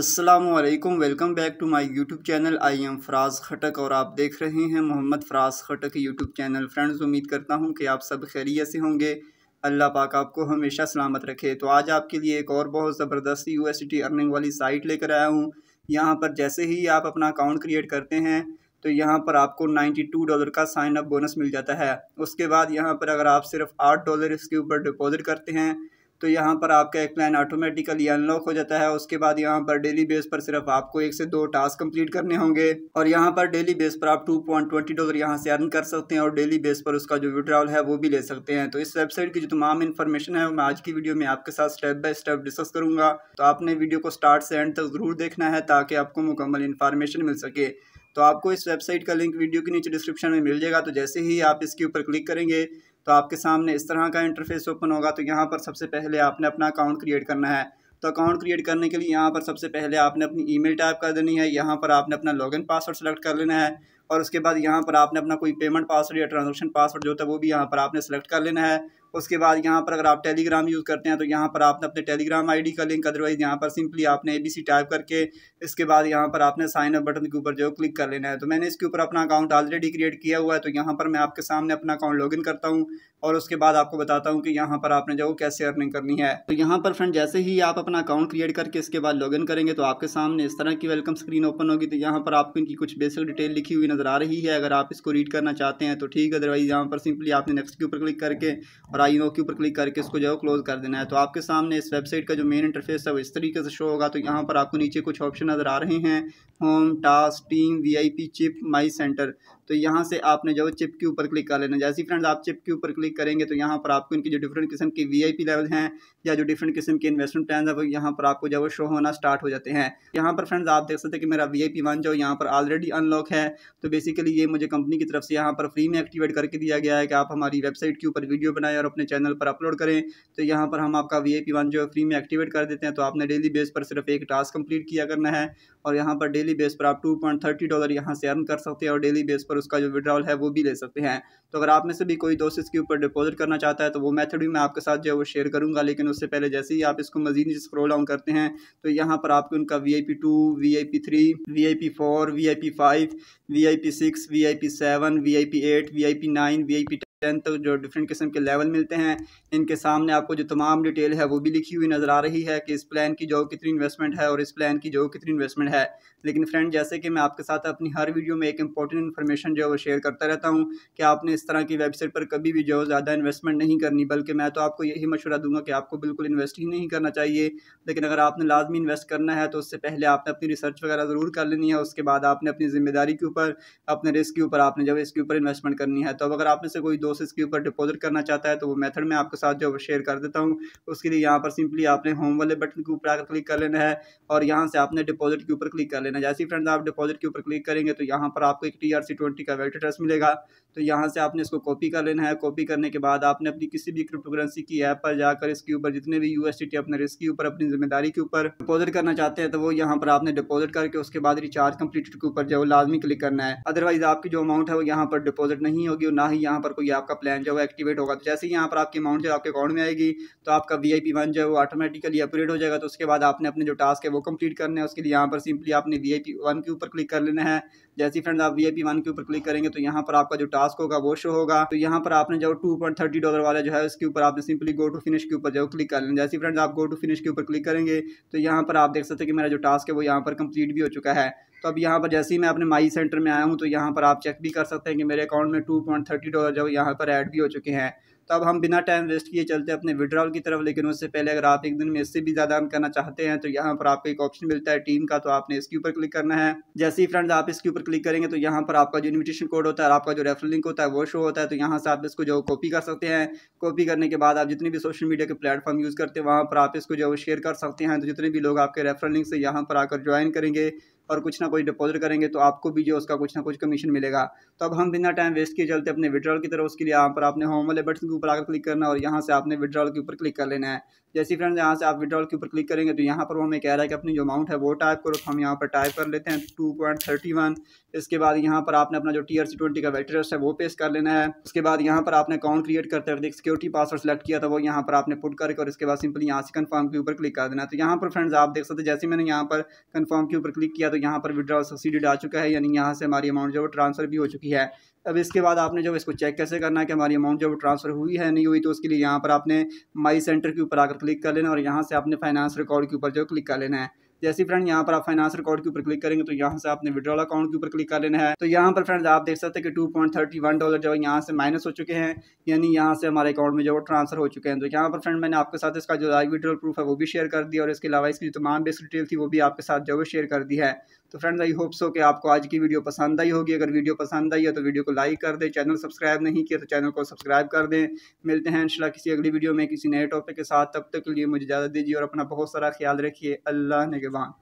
Aslam welcome back to my YouTube channel I am Faraz Khatak और आप देख रहे हैं Mohammad Faraz Khatak YouTube channel friends उम्मीद करता हूं कि आप सब खैरियत से होंगे अल्लाह पाक आपको हमेशा सलामत रखे तो आज आपके लिए एक और बहुत ज़बरदस्त यू अर्निंग वाली साइट लेकर आया हूँ यहाँ पर जैसे ही आप अपना अकाउंट क्रिएट करते हैं तो यहाँ पर आपको नाइन्टी टू डॉलर का साइन अप बोनस मिल जाता है उसके बाद यहाँ पर अगर आप सिर्फ आठ डॉलर इसके ऊपर डिपॉज़िट करते हैं तो यहाँ पर आपका एक प्लान ऑटोमेटिकली अनलॉक हो जाता है उसके बाद यहाँ पर डेली बेस पर सिर्फ आपको एक से दो टास्क कंप्लीट करने होंगे और यहाँ पर डेली बेस पर आप टू पॉइंट ट्वेंटी डॉलर यहाँ से अर्न कर सकते हैं और डेली बेस पर उसका जो विड्रॉल है वो भी ले सकते हैं तो इस वेबसाइट की जो तमाम इन्फॉर्मेशन है मैं आज की वीडियो में आपके साथ स्टेप बाय स्टेप डिस्कस करूँगा तो आपने वीडियो को स्टार्ट से एंड तक ज़रूर देखना है ताकि आपको मुकम्मल इन्फॉर्मेशन मिल सके तो आपको इस वेबसाइट का लिंक वीडियो के नीचे डिस्क्रिप्शन में मिल जाएगा तो जैसे ही आप इसके ऊपर क्लिक करेंगे तो आपके सामने इस तरह का इंटरफेस ओपन होगा तो यहाँ पर सबसे पहले आपने अपना अकाउंट क्रिएट करना है तो अकाउंट क्रिएट करने के लिए यहाँ पर सबसे पहले आपने अपनी ईमेल टाइप कर देनी है यहाँ पर आपने अपना लॉगिन पासवर्ड सेलेक्ट कर लेना है और उसके बाद यहाँ पर आपने अपना कोई पेमेंट पासवर्ड या ट्रांजेक्शन पासवर्ड जो होता है वो भी यहाँ पर आपने सेलेक्ट कर लेना है उसके बाद यहाँ पर अगर आप टेलीग्राम यूज़ करते हैं तो यहाँ पर आपने अपने टेलीग्राम आईडी का लिंक अदरवाइज़ यहाँ पर सिंपली आपने एबीसी टाइप करके इसके बाद यहाँ पर आपने साइन अप बटन के ऊपर जो क्लिक कर लेना है तो मैंने इसके ऊपर अपना अकाउंट ऑलरेडी क्रिएट किया हुआ है तो यहाँ पर मैं आपके सामने अपना अकाउंट लॉगिन करता हूँ और उसके बाद आपको बताता हूँ कि यहाँ पर आपने जो कैसे अर्निंग करनी है तो यहाँ पर फ्रेंड जैसे ही आप अपना अकाउंट क्रिएट करके इसके बाद लॉगिन करेंगे तो आपके सामने इस तरह की वेलकम स्क्रीन ओपन होगी तो यहाँ पर आपको इनकी कुछ बेसिक डिटेल लिखी हुई नज़र आ रही है अगर आप इसको रीड करना चाहते हैं तो ठीक है अदरवाइज़ यहाँ पर सिंपली आपने नेक्स्ट के ऊपर क्लिक करके और आई नो के ऊपर क्लिक करके इसको जो है क्लोज़ कर देना है तो आपके सामने इस वेबसाइट का जो मेन इंटरफेस है वो इस तरीके से शो होगा तो यहाँ पर आपको नीचे कुछ ऑप्शन नज़र आ रहे हैं home task team VIP my centre तो यहाँ से आपने जो चिप के ऊपर क्लिक कर लेना जैसे फ्रेंड्स आप चिप के ऊपर क्लिक करेंगे तो यहाँ पर आपको इनकी जो डिफरेंट किस्म के वीआईपी लेवल हैं या जो डिफरेंट किस्म के इन्वेस्टमेंट प्लान है वो यहाँ पर आपको जो शो होना स्टार्ट हो जाते हैं यहाँ पर फ्रेंड्स आप देख सकते हैं कि मेरा वी आई पी वन जो यहाँ पर ऑलरेडी अनलॉक है तो तो बेसिकली ये मुझे कंपनी की तरफ से यहाँ पर फ्री में एक्टिवेट करके दिया गया है कि आप हमारी वेबसाइट के ऊपर वीडियो बनाएं और अपने चैनल पर अपलोड करें तो यहाँ पर हम आपका वी पी वन जो है फ्री में एक्टिवेट कर देते हैं तो आपने डेली बेस पर सिर्फ एक टास्क कंप्लीट किया करना है और यहाँ पर डेली बेस पर आप टू पॉइंट थर्टी डॉलर यहाँ से अर्न कर सकते हैं और डेली बेस पर उसका जो विड्रॉल है वो भी ले सकते हैं तो अगर आप में से भी कोई दोस्त इसके ऊपर डिपॉजिट करना चाहता है तो वो मैथड भी मैं आपके साथ जो है वो शेयर करूँगा लेकिन उससे पहले जैसे ही आप इसको मजीद स्क्रोल डाउन करते हैं तो यहाँ पर आपको उनका V I P two V I P three V I P four V I P five V I P six V I P seven V I P eight V I P nine V I P tenth तक तो जो different किस्म के level मिलते हैं इनके सामने आपको जो तमाम डिटेल है वो भी लिखी हुई नज़र आ रही है कि इस प्लान की जो कितनी इन्वेस्टमेंट है और इस प्लान की जो कितनी इन्वेस्टमेंट है लेकिन फ्रेंड जैसे कि मैं आपके साथ अपनी हर वीडियो में एक इंपॉर्टेंट इन्फॉर्मेशन जो है वो शेयर करता रहता हूँ कि आपने इस तरह की वेबसाइट पर कभी भी जो ज़्यादा इन्वेस्टमेंट नहीं करनी बल्कि मैं तो आपको यही मशवरा दूंगा कि आपको बिल्कुल इन्वेस्ट ही नहीं करना चाहिए लेकिन अगर आपने लाजमी इन्वेस्ट करना है तो उससे पहले आपने अपनी रिसर्च वगैरह ज़रूर कर लेनी है उसके बाद आपने अपनी जिम्मेदारी के ऊपर अपने रिस्क के ऊपर आपने जब इसके ऊपर इन्वेस्टमेंट करनी है तो अगर आपने से कोई दोस्त प्रोसेस के ऊपर डिपॉजिट करना चाहता है तो वो मेथड मैं आपके साथ जो शेयर कर देता हूँ उसके लिए यहाँ पर सिंपली आपने होम वाले बटन के ऊपर आकर क्लिक कर लेना है और यहाँ से आपने डिपॉजिट के ऊपर क्लिक कर लेना जैसे ही फ्रेंड्स आप डिपॉजिट के ऊपर क्लिक करेंगे तो यहाँ पर आपको एक टी आर का वेल्ट एड्रेस मिलेगा तो यहाँ से आपने इसको कॉपी कर लेना है कॉपी करने के बाद आपने अपनी किसी भी क्रिप्टोकरेंसी की ऐप पर जाकर इसके ऊपर जितने भी यू अपने रिस्क के ऊपर अपनी जिम्मेदारी के ऊपर डिपॉजिट करना चाहते हैं तो वो यहाँ पर आपने डिपॉजिट करके उसके बाद रिचार्ज कंप्लीटेड के ऊपर जो लाजमी क्लिक करना है अदरवाइज आपकी जो अमाउंट है वो यहाँ पर डिपॉजिट नहीं होगी और ना ही यहाँ पर कोई आपका प्लान जो है एक्टिवेट होगा तो जैसे ही यहाँ पर आपकी अमाउंट जो आपके अकाउंट में आएगी तो आपका वी आई पी वन जो है वो ऑटोमेटिकली अपग्रेड हो जाएगा तो उसके बाद आपने अपने जो टास्क है वो कम्प्लीट करना है उसके लिए यहाँ पर सिंपली आपने वी आई पी वन के ऊपर क्लिक कर लेना है जैसे फ्रेंड्स आप वी पी वन के ऊपर क्लिक करेंगे तो यहाँ पर आपका जो टास्क होगा वो शो होगा तो यहाँ पर आपने जो टू पॉइंट थर्टी डॉलर वाला जो है उसके ऊपर आपने सिंपली गो टू फिनिश के ऊपर जो क्लिक कर लेना जैसे फ्रेंड्स आप गो टू फिनिश के ऊपर क्लिक करेंगे तो यहाँ पर आप देख सकते हैं कि मेरा जो टास्क है वो यहाँ पर कंप्लीट भी हो चुका है तो अब यहाँ पर जैसे ही मैं अपने माई सेंटर में आया हूँ तो यहाँ पर आप चेक भी कर सकते हैं कि मेरे अकाउंट में टू पॉइंट थर्टी डॉलर जो यहाँ पर ऐड भी हो चुके हैं तो अब हम बिना टाइम वेस्ट किए चलते हैं अपने विड्रॉल की तरफ लेकिन उससे पहले अगर आप एक दिन में इससे भी ज़्यादा हम करना चाहते हैं तो यहाँ पर आपको एक ऑप्शन मिलता है टीम का तो आपने इसके ऊपर क्लिक करना है जैसे ही फ्रेंड्स आप इसके ऊपर क्लिक करेंगे तो यहाँ पर आपका जो इन्विटेशन कोड होता है आपका जो रेफर लिंक होता है वो शो होता है तो यहाँ से आप इसको जो कॉपी कर सकते हैं कॉपी करने के बाद आप जितने भी सोशल मीडिया के प्लेटफॉर्म यूज़ करते हैं वहाँ पर आप इसको जो शेयर कर सकते हैं तो जितने भी लोग आपके रेफर लिंक से यहाँ पर आकर ज्वाइन करेंगे और कुछ ना कुछ डिपॉजिट करेंगे तो आपको भी जो उसका कुछ ना कुछ कमीशन मिलेगा तो अब हम बिना टाइम वेस्ट किए चलते अपने विड्रॉल की तरफ उसके लिए यहाँ पर आपने होम वाले बटन के ऊपर आकर क्लिक करना और यहाँ से आपने विड्रॉल के ऊपर क्लिक कर लेना है जैसे फ्रेंड्स यहाँ से आप विड्रॉल के ऊपर क्लिक करेंगे तो यहाँ पर वो हमें कह रहा है कि अपनी जो अमाउंट है वो टाइप करो तो हम यहाँ पर टाइप कर लेते हैं टू पॉइंट थर्टी वन इसके बाद यहाँ पर आपने अपना जो टी आर सी ट्वेंटी का वेटरस है वो पेश कर लेना है उसके बाद यहाँ पर आपने अकाउंट क्रिएट करते हुए सिक्योरिटी पासवर्ड सेलेक्ट किया था वो यहाँ पर आपने पुट करके और इसके बाद सिंपली यहाँ से कन्फर्म के ऊपर क्लिक कर देना तो यहाँ पर फ्रेंड्स आप देख सकते हैं जैसे मैंने यहाँ पर कन्फर्म के ऊपर क्लिक किया तो तो यहाँ पर विड्रॉल सब्सिडीड आ चुका है यानी यहाँ से हमारी अमाउंट जो है ट्रांसफ़र भी हो चुकी है अब इसके बाद आपने जो इसको चेक कैसे करना है कि हमारी अमाउंट जो ट्रांसफ़र हुई है नहीं हुई तो उसके लिए यहाँ पर आपने माई सेंटर के ऊपर आकर क्लिक कर लेना और यहाँ से आपने फाइनेंस रिकॉर्ड के ऊपर जो क्लिक कर लेना है जैसे फ्रेंड यहाँ पर आप फाइनेंस रिकॉर्ड के ऊपर क्लिक करेंगे तो यहाँ से आपने विड्रॉल अकाउंट के ऊपर क्लिक कर लेना है तो यहाँ पर फ्रेंड्स आप देख सकते हैं कि two point thirty one dollar जो है यहाँ से माइनस हो चुके हैं यानी यहाँ से हमारे अकाउंट में जो है ट्रांसफर हो चुके हैं तो यहाँ पर फ्रेंड मैंने आपके साथ इसका जो लाइव विड्रॉल प्रूफ है वो भी शेयर कर दिया और इसके अलावा इसकी तमाम बेस्ट डिटेल थी वो भी आपके साथ जो है शेयर कर दी है तो फ्रेंड्स आई होप सो कि आपको आज की वीडियो पसंद आई होगी अगर वीडियो पसंद आई है तो वीडियो को लाइक कर दें चैनल सब्सक्राइब नहीं किया तो चैनल को सब्सक्राइब कर दें मिलते हैं इंशाल्लाह किसी अगली वीडियो में किसी नए टॉपिक के साथ तब तक के लिए मुझे इजाज़त दीजिए और अपना बहुत सारा ख्याल रखिए अल्लाह ने long.